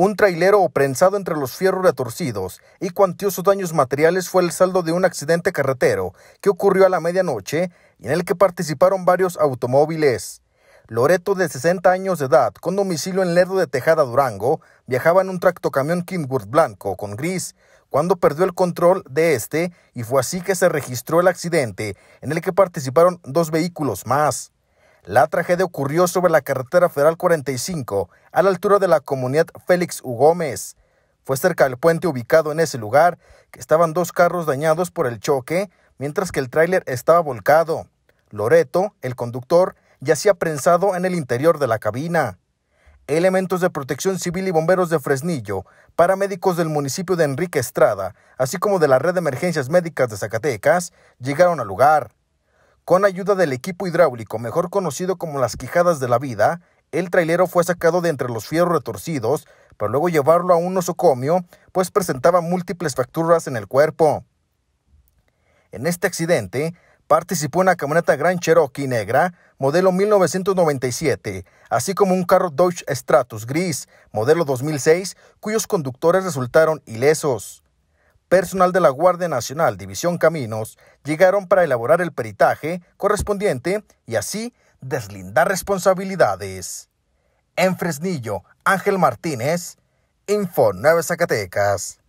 Un trailero o prensado entre los fierros retorcidos y cuantiosos daños materiales fue el saldo de un accidente carretero que ocurrió a la medianoche y en el que participaron varios automóviles. Loreto, de 60 años de edad, con domicilio en Lerdo de Tejada, Durango, viajaba en un tractocamión Kingwood blanco con gris cuando perdió el control de este y fue así que se registró el accidente en el que participaron dos vehículos más. La tragedia ocurrió sobre la carretera federal 45, a la altura de la comunidad Félix U. Gómez. Fue cerca del puente ubicado en ese lugar que estaban dos carros dañados por el choque, mientras que el tráiler estaba volcado. Loreto, el conductor, yacía prensado en el interior de la cabina. Elementos de protección civil y bomberos de Fresnillo, paramédicos del municipio de Enrique Estrada, así como de la red de emergencias médicas de Zacatecas, llegaron al lugar. Con ayuda del equipo hidráulico, mejor conocido como las quijadas de la vida, el trailero fue sacado de entre los fierros retorcidos para luego llevarlo a un nosocomio, pues presentaba múltiples fracturas en el cuerpo. En este accidente participó una camioneta Grand Cherokee negra, modelo 1997, así como un carro Dodge Stratus gris, modelo 2006, cuyos conductores resultaron ilesos personal de la Guardia Nacional División Caminos llegaron para elaborar el peritaje correspondiente y así deslindar responsabilidades. En Fresnillo, Ángel Martínez, Info 9 Zacatecas.